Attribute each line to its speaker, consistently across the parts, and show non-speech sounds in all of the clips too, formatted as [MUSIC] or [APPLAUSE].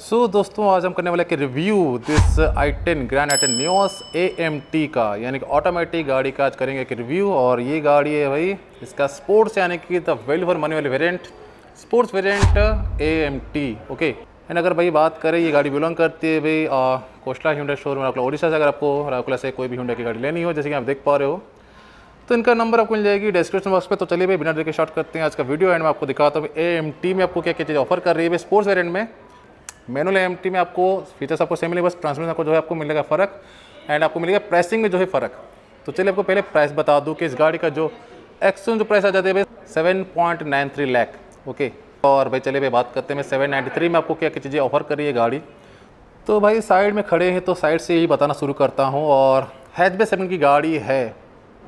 Speaker 1: सो so, दोस्तों आज हम करने वाले कि review this i ten Grand i ten Nios A M T का यानी कि ऑटोमेटिक गाड़ी का आज करेंगे एक रिव्यू और ये गाड़ी है भाई इसका स्पोर्ट्स यानी कि द वेल फॉर मनी वाली variant sports variant A M T okay and अगर भाई बात करें ये गाड़ी बिलोंग करती है भाई कोस्टला हिंडा शोरूम राकुला ओडिशा से अगर आपको राकुला से कोई भी हिंडा की गाड़ी लेनी हो जैसे कि आप देख पा रहे हो तो इनका नंबर आपको मिल जाएगी डिस्क्रिप्शन बॉक्स पे तो चलिए भाई बिना देखे शॉर्ट करते हैं आज का वीडियो एंड मैं आपको दिखाता हूँ ए एम टी में आपको क्या क्या चीज़ ऑफर कर रही है भाई स्पोर्ट्स वेरियंट में मैनुअल एम में आपको फीचर्स आपको सेम मिलेगा बस ट्रांसमिशन आपको जो है आपको मिलेगा फ़र्क एंड आपको मिलेगा प्राइसिंग में जो है फ़र्क तो चलिए आपको पहले प्राइस बता दूँ कि इस गाड़ी का जो एक्सचेंज जो प्राइस आ जाती है seven point nine three lakh okay और भाई चले भाई बात करते हैं सेवन नाइन्टी थ्री में आपको क्या क्या चीज़ें ऑफर करी है गाड़ी तो भाई साइड में खड़े हैं तो साइड से ही बताना शुरू करता हूँ और हैचबे सेवन की गाड़ी है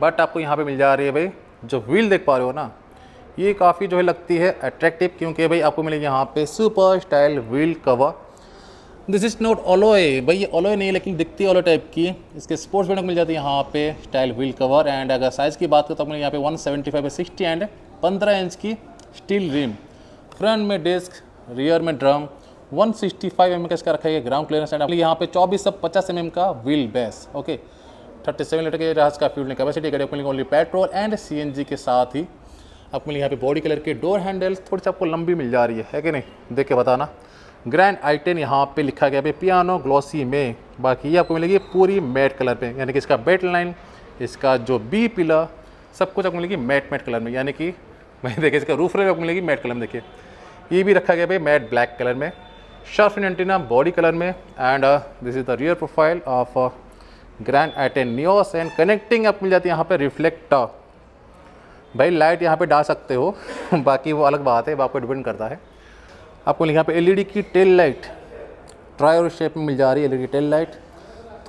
Speaker 1: बट आपको यहाँ पे मिल जा रही है भाई जो व्हील देख पा रहे हो ना ये काफ़ी जो है लगती है अट्रैक्टिव क्योंकि भाई आपको मिलेगी यहाँ पे super style wheel cover this is not alloy भाई ये ओलोए नहीं लेकिन दिखती ऑलो ओलो टाइप की इसके स्पोर्ट्स बैंड मिल जाती है यहाँ पे स्टाइल व्हील कवर एंड अगर साइज़ की बात करें तो आपको यहाँ पे 175 सेवेंटी फाइव सिक्सटी एंड पंद्रह इंच की स्टील रिम फ्रंट में डिस्क रियर में ड्रम 165 सिक्सटी mm का इसका रखा है ग्राउंड क्लियरेंस एंड यहाँ पे चौबीस सौ पचास एम mm एम का wheel base okay thirty seven litre के जहाज का fuel capacity only petrol and C के साथ ही आपको मिली यहाँ पे बॉडी कलर के डोर हैंडल्स थोड़ी सी आपको लंबी मिल जा रही है है कि नहीं देख के बताना ग्रैंड आइटेन यहाँ पे लिखा गया है पियानो ग्लॉसी में बाकी ये आपको मिलेगी पूरी मैट कलर पे यानी कि इसका बेट लाइन इसका जो बी पिलर सब कुछ आपको मिलेगी मैट मैट कलर में यानी कि वही [LAUGHS] देखिए इसका रूफ रेल आपको मिलेगी मैट कलर में देखिए ये भी रखा गया भाई मैट ब्लैक कलर में शार्फिन एंटीना बॉडी कलर में and this is the rear profile of Grand i ten Nios and connecting आपको मिल जाती है यहाँ पे रिफ्लेक्टर भाई लाइट यहाँ पे डाल सकते हो [LAUGHS] बाकी वो अलग बात है वो आपको डिपेंड करता है आपको यहाँ पे एलईडी e की टेल लाइट और शेप में मिल जा रही है एलईडी टेल लाइट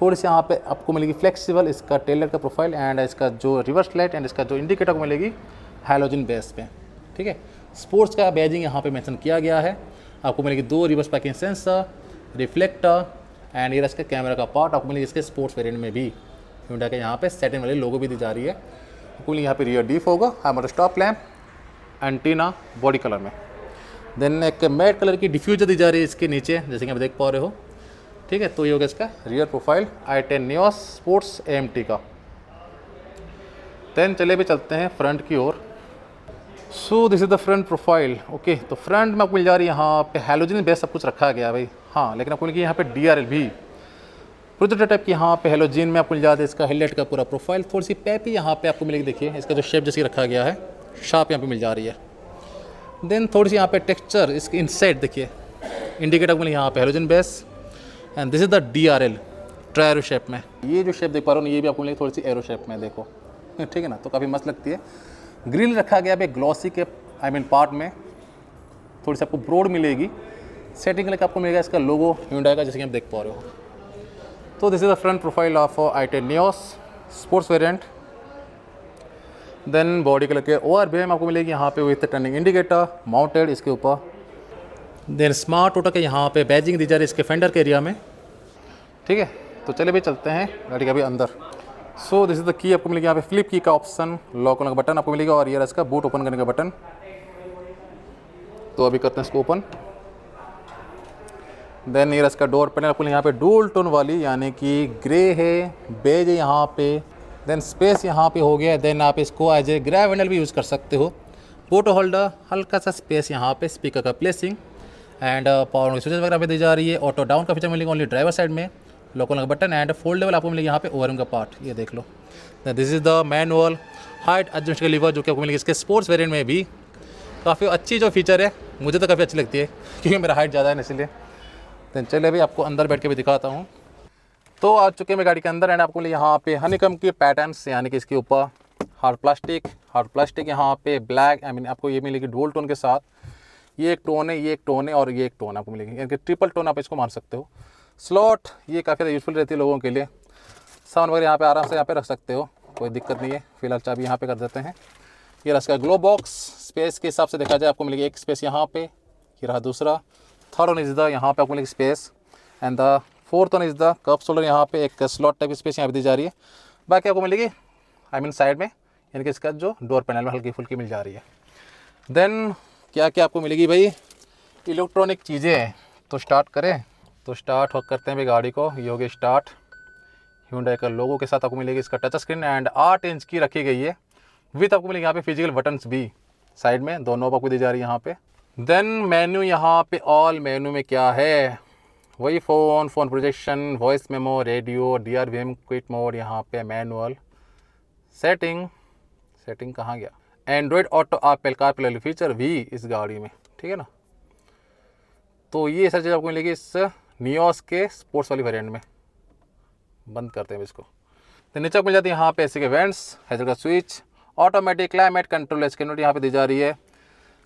Speaker 1: थोड़ी सी यहाँ पे आपको मिलेगी फ्लेक्सिबल इसका टेल लाइट का प्रोफाइल एंड इसका जो रिवर्स लाइट एंड इसका जो इंडिकेटर को मिलेगी हाइलोजन बेस पे ठीक है स्पोर्ट्स का बैजिंग यहाँ पर मैंसन किया गया है आपको मिलेगी दो reverse parking sensor reflector and ये इसका कैमरा का पार्ट आपको मिलेगी इसके स्पोर्ट्स वेरियंट में भी के यहाँ पर सेटिंग वाली लोगों भी दी जा रही है कूलिंग यहाँ पे रियर डीप होगा हमारा stop lamp antenna body colour में देन एक मेड कलर की डिफ्यूजर दी जा रही है इसके नीचे जैसे कि आप देख पा रहे हो ठीक है तो ये होगा इसका rear profile i ten Nios sports M का देन चले भी चलते हैं फ्रंट की ओर so this is the front profile okay तो फ्रंट में आपको मिल जा रही है यहाँ पे हेलोजिन बेस सब कुछ रखा गया भाई हाँ लेकिन आपको मिल यहाँ पे डी आर एल भी प्रोटोटाइप की यहाँ पे हेलोजीन में आपको मिल जाता है इसका हेलेट का पूरा प्रोफाइल थोड़ी सी पैपी यहाँ पे आपको मिलेगी देखिए इसका जो शेप जैसे रखा गया है शाप यहाँ पे मिल जा रही है देन थोड़ी सी यहाँ पे टेक्सचर इसकी इनसेट देखिए इंडिकेटर आपको मिले यहाँ पे halogen base and this is the D R L shape में ये जो शेप देख पा रहा हूँ ये भी आपको मिलेगी थोड़ी सी एरो शेप में देखो [LAUGHS] ठीक है ना तो काफ़ी मस्त लगती है ग्रिल रखा गया एक ग्लॉसी के आई मीन पार्ट में थोड़ी सी आपको ब्रोड मिलेगी सेटिंग लेकर आपको मिलेगा इसका लोगो ह्यूंडाई का जैसे कि आप देख पा रहे हो तो this is the front profile of uh, ITEL Neos sports variant. Then body colour के ओ आर आपको मिलेगी यहाँ पे विथ टर्निंग इंडिकेटर माउंटेड इसके ऊपर देन स्मार्ट ऑटो के यहाँ पे बैजिंग दी जा रही है इसके फेंडर के एरिया में ठीक है तो चले भी चलते हैं गाड़ी के अभी अंदर so this is the key आपको मिलेगी यहाँ पे फ्लिप की का ऑप्शन लॉक होने का बटन आपको मिलेगा और ये इसका बूट ओपन करने का बटन तो अभी करते हैं इसको ओपन देन ये इसका डोर पैनल आपको यहाँ पे डूल टोन वाली यानी कि ग्रे है बेज है यहाँ पे देन स्पेस यहाँ पे हो गया देन आप इसको एज ए ग्रे वेंडल भी यूज़ कर सकते हो फोटो होल्डर हल्का सा स्पेस यहाँ पे स्पीकर का प्लेसिंग एंड पावर की स्विचेज वगैरह भी दी जा रही है ऑटो डाउन का फीचर मिलेगा ओनली ड्राइवर साइड में लोकल का बटन एंड फोल्डेबल आपको मिलेगा यहाँ पे ओवर का पार्ट ये देख लो this is the manual height adjust का लीवर जो कि आपको मिलेगी इसके स्पोर्ट्स वेरियंट में भी काफ़ी अच्छी जो फीचर है मुझे तो काफ़ी अच्छी लगती है क्योंकि मेरा हाइट ज़्यादा है इसलिए तो चले अभी आपको अंदर बैठ के भी दिखाता हूँ तो आ चुके मैं गाड़ी के अंदर एंड आपको यहाँ पे हनीकम के पैटर्न्स यानी कि इसके ऊपर हार्ड प्लास्टिक हार्ड प्लास्टिक यहाँ पे ब्लैक आई मीन आपको ये मिलेगी डोल टोन के साथ ये एक टोन है ये एक टोन है और ये एक टोन आपको मिलेगी यानी कि ट्रिपल टोन आप इसको मान सकते हो स्लॉट ये काफ़ी यूजफुल रहती है लोगों के लिए सामान वगैरह यहाँ पे आराम से यहाँ पे रख सकते हो कोई दिक्कत नहीं है फिलहाल चाबी यहाँ पे कर देते हैं ये रहा इसका ग्लो बॉक्स स्पेस के हिसाब से देखा जाए आपको मिलेगी एक स्पेस यहाँ पे ये रहा दूसरा थर्ड वन इज़ द यहाँ पे आपको मिलेगी space and the fourth one is the cup holder यहाँ पे एक स्लॉट टाइप स्पेस यहाँ पे दी जा रही है बाकी आपको मिलेगी आई मीन साइड में यानी कि इसका जो डोर पैनल में हल्की फुल्की मिल जा रही है देन क्या क्या आपको मिलेगी भाई इलेक्ट्रॉनिक चीज़ें तो स्टार्ट करें तो स्टार्ट करते हैं भाई गाड़ी को ये हो स्टार्ट ह्यूंडई का लोगों के साथ आपको मिलेगी इसका टच स्क्रीन एंड आठ इंच की रखी गई है विथ आपको मिलेगी यहाँ पे फिजिकल बटन्स भी साइड में दोनों आपको दी जा रही है यहाँ पे देन मेन्यू यहाँ पे ऑल मेन्यू में क्या है वही phone phone projection voice memo radio D R V M quiet mode यहाँ पे मैनुअल सेटिंग सेटिंग कहाँ गया एंड्रॉयड ऑटो आप कार प्ले फीचर भी इस गाड़ी में ठीक है ना तो ये सारी चीज़ आपको मिलेगी इस नियोस के स्पोर्ट्स वाली वेरिएंट में बंद करते हैं इसको तो नीचे मिल जाती है यहाँ पे ऐसे के वेंट्स हेजल का स्विच ऑटोमेटिक क्लाइमेट कंट्रोल एच के नोट यहाँ पे दी जा रही है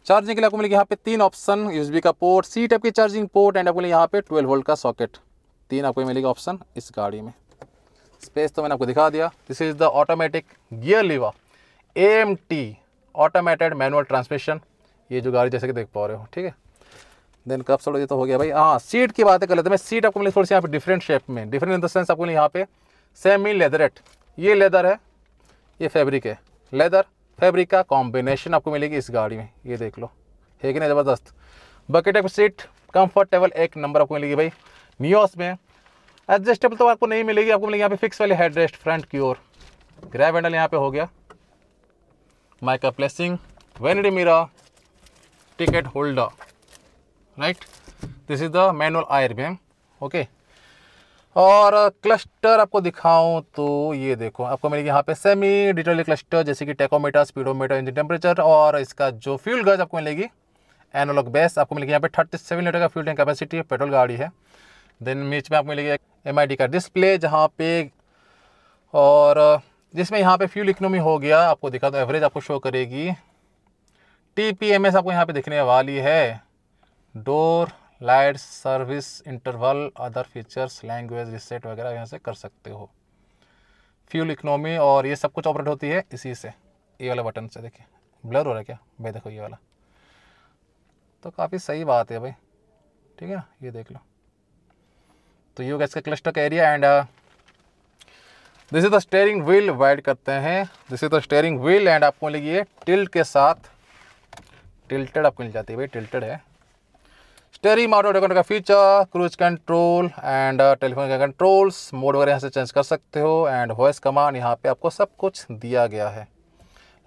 Speaker 1: चार्जिंग के लिए आपको मिलेगी यहाँ पे तीन ऑप्शन यूएसबी का पोर्ट सी टाइप की चार्जिंग पोर्ट एंड आपको यहाँ पे ट्वेल्व वोल्ट का सॉकेट तीन आपको मिलेगा ऑप्शन इस गाड़ी में स्पेस तो मैंने आपको दिखा दिया this is the automatic gear lever A M T automated manual transmission ये जो गाड़ी जैसे कि देख पा रहे हो ठीक है देन कब सड़ो ये तो हो गया भाई हाँ सीट की बातें कर लेते हैं मैं सीट आपको मिली थोड़ी सी यहाँ पे डिफरेंट शेप में डिफरेंट इन द सेंस आपको यहाँ पे सेम ही लेदरेट ये लेदर है ये फैब्रिक है लेदर फैब्रिक का कॉम्बिनेशन आपको मिलेगी इस गाड़ी में ये देख लो है कि नहीं ज़बरदस्त बकेट ऑफ सीट कम्फर्टेबल एक नंबर आपको मिलेगी भाई न्यूस में एडजस्टेबल तो आपको नहीं मिलेगी आपको मिलेगी यहाँ पे फिक्स वाली हेड रेस्ट फ्रंट की ओर ग्रैब हैंडल यहाँ पे हो गया माइका placing vanity mirror ticket holder right this is the manual आयर मैम ओके और क्लस्टर आपको दिखाऊं तो ये देखो आपको मिलेगी यहाँ पे सेमी डिटेल क्लस्टर जैसे कि टेकोमीटर स्पीडोमीटर इंजन टेम्परेचर और इसका जो फ्यूल गज आपको मिलेगी एनोलॉग बेस आपको मिलेगी यहाँ पे थर्टी सेवन लीटर का फ्यूल टैंक कैपेसिटी है पेट्रोल गाड़ी है देन मीच में आपको मिलेगी एम का डिस्प्ले जहाँ पे और जिसमें यहाँ पर फ्यूल इकनोमी हो गया आपको दिखा तो एवरेज आपको शो करेगी टी आपको यहाँ पर दिखने वाली है door lights service interval other features language reset वगैरह यहाँ से कर सकते हो फ्यूल इकनॉमी और ये सब कुछ ऑपरेट होती है इसी से ये वाला बटन से देखिए ब्लर हो रहा है क्या भाई देखो ये वाला तो काफ़ी सही बात है भाई ठीक है ना ये देख लो तो ये इसका क्लस्टर का area and this is the steering wheel wide करते हैं this is the steering wheel and आपको लगी ये टिल्ट के साथ टिल्टेड आपको मिल जाती है भाई टिल्टेड है स्टेरिंग ऑटो डेकोन का feature cruise control and telephone का कंट्रोल्स मोड वगैरह यहाँ से चेंज कर सकते हो एंड वॉइस कमांड यहाँ पे आपको सब कुछ दिया गया है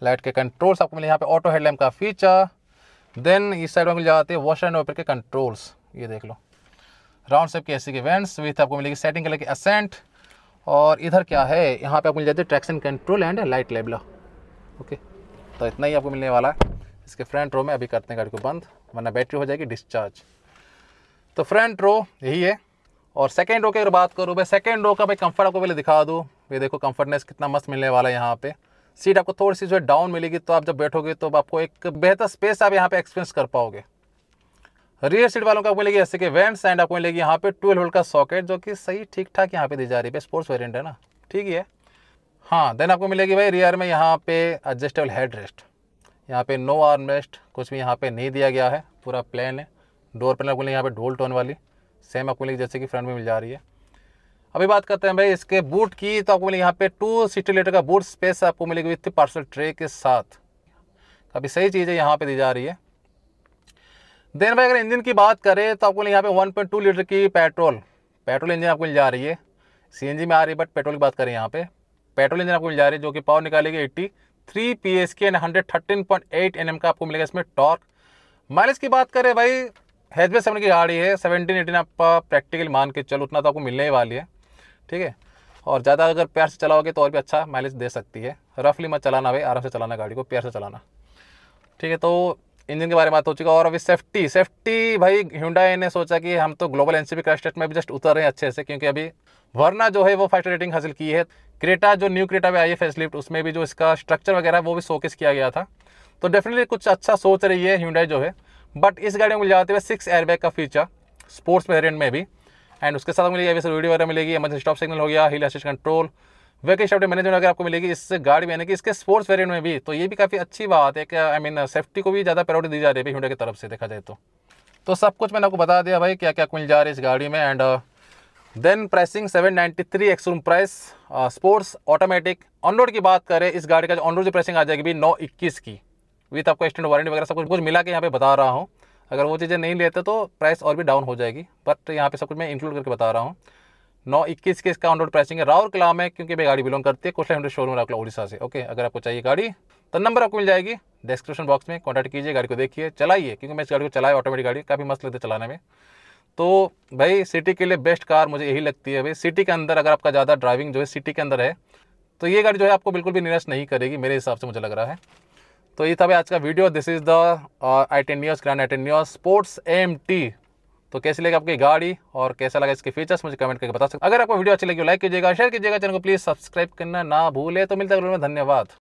Speaker 1: लाइट के कंट्रोल्स आपको मिले यहाँ पे ऑटो हेडलैम्प का फीचर देन इस साइड में मिल जाते हैं वॉश एंड ओपर के कंट्रोल्स ये देख लो राउंड सेप के एसी के वेंट्स विथ आपको मिलेगी सेटिंग कलर की असेंट और इधर क्या है यहाँ पे आपको मिल जाती है ट्रैक्शन कंट्रोल एंड लाइट लेबला ओके तो इतना ही आपको मिलने वाला है इसके फ्रंट रो में अभी करते हैं गाड़ी को बंद वरना बैटरी हो जाएगी डिस्चार्ज तो फ्रंट रो यही है और सेकेंड रो की अगर बात करूँ भाई सेकेंड रो का भाई कम्फर्ट आपको पहले दिखा दूँ ये देखो कम्फर्टनेस कितना मस्त मिलने वाला है यहाँ पर सीट आपको थोड़ी सी जो है डाउन मिलेगी तो आप जब बैठोगे तो आपको एक बेहतर स्पेस आप यहाँ पर एक्सपीरियंस कर पाओगे रियर सीट वालों को आपको मिलेगी ऐसे कि वेंट्स एंड आपको मिलेगी यहाँ पे ट्वेल्व होल्ड का सॉकेट जो कि सही ठीक ठाक यहाँ पे दी जा रही है स्पोर्ट्स वेरियंट है ना ठीक ही है हाँ देन आपको मिलेगी भाई रियर में यहाँ पे एडजस्टेबल हेड रेस्ट यहाँ पे नो आर्मरेस्ट कुछ भी यहाँ पे नहीं दिया गया है पूरा प्लेन है डोर पैनल आपको यहाँ पे ढोल टोन वाली सेम आपको मिलेगी जैसे कि फ्रंट में मिल जा रही है अभी बात करते हैं भाई इसके बूट की तो आपको मिलेगी यहाँ पे टू सिक्सटी लीटर का बूट स्पेस आपको मिलेगी विथ पार्सल ट्रे के साथ काफ़ी सही चीज़ें यहाँ पर दी जा रही है देन भाई अगर इंजन की बात करें तो आपको यहाँ पे वन लीटर की पेट्रोल पेट्रोल इंजन आपको मिल जा रही है सी में आ रही है बट पेट्रोल की बात करें यहाँ पे पेट्रोल इंजन आपको मिल जा रही है जो कि पावर निकालेगी एट्टी थ्री पी एस के hundred thirteen point eight N M का आपको मिलेगा इसमें टॉर्क माइलेज की बात करें भाई हैजबे सेवन की गाड़ी है सेवनटीन एटीन आप प्रैक्टिकली मान के चलो उतना तो आपको मिलने ही वाली है ठीक है और ज़्यादा अगर प्यार से चलाओगे तो और भी अच्छा माइलेज दे सकती है रफली मत चलाना भाई आराम से चलाना गाड़ी को प्यार से चलाना ठीक है तो इंजन के बारे में बात हो चुका और अभी सेफ्टी सेफ्टी भाई ह्यूडाई ने सोचा कि हम तो global N C crash test में भी जस्ट उतर रहे हैं अच्छे से क्योंकि अभी वरना जो है वो फाइटर रेटिंग हासिल की है क्रेटा जो न्यू क्रेटा में आई है फेसलिफ्ट उसमें भी जो इसका स्ट्रक्चर वगैरह वो भी शोकेस किया गया था तो डेफिनेटली कुछ अच्छा सोच रही है ह्यूडाई जो है बट इस गाड़ी में मिल जाते हुए सिक्स एयरबैग का फीचर स्पोर्ट्स वेरियंट में भी एंड उसके साथ मिलेगी अभी वीडियो वगैरह मिलेगी एमरजेंसी स्टॉप सिग्नल हो गया हिल असिस्ट कंट्रोल वेकल स्टाफ मैनेजमेंट अगर आपको मिलेगी इस गाड़ी में यानी कि इसके स्पोर्ट्स वेरियंट में भी तो ये भी काफ़ी अच्छी बात है कि आई मीन सेफ्टी को भी ज़्यादा प्रायोरिटी दी जा रही है ह्यूडा की तरफ से देखा जाए तो तो सब कुछ मैंने आपको बता दिया भाई क्या क्या मिल जा रही है इस गाड़ी में and then pricing 793 ex room price sports automatic on road की बात करें इस गाड़ी का जो ऑन रोड जो प्राइसिंग आ जाएगी नौ इक्कीस की विथ आपको एक्सटेंड वारंटी वगैरह सब कुछ कुछ मिला के यहाँ पे बता रहा हूँ अगर वो चीज़ें नहीं लेते तो प्राइस और भी डाउन हो जाएगी बट यहाँ पे सब कुछ मैं इंक्लूड करके बता रहा हूँ नौ इक्कीस के इसका ऑन रोड प्राइसिंग है राउर कला में क्योंकि मैं गाड़ी बिलोंग करती है कुछ हंड्रेड शोरूम आपको उड़ीसा से ओके अगर आपको चाहिए गाड़ी तो नंबर आपको मिल जाएगी डिस्क्रिप्शन बॉक्स में कॉन्टैक्ट कीजिए गाड़ी को देखिए चलाइए क्योंकि मैं इस गाड़ी को चलाया ऑटोमेटिक गाड़ी काफ़ी मस्त लगता है चलाने में तो भाई सिटी के लिए बेस्ट कार मुझे यही लगती है भाई सिटी के अंदर अगर आपका ज़्यादा ड्राइविंग जो है सिटी के अंदर है तो ये गाड़ी जो है आपको बिल्कुल भी निराश नहीं करेगी मेरे हिसाब से मुझे लग रहा है तो ये था भाई आज का video this is the i ten Nios grand i ten Nios sports M तो कैसी लगी आपकी गाड़ी और कैसा लगा इसके फीचर्स मुझे कमेंट करके बता सकते अगर आपको वीडियो अच्छी लगी लाइक कीजिएगा शेयर कीजिएगा चैनल को प्लीज़ सब्सक्राइब करना ना भूले तो मिलता है धन्यवाद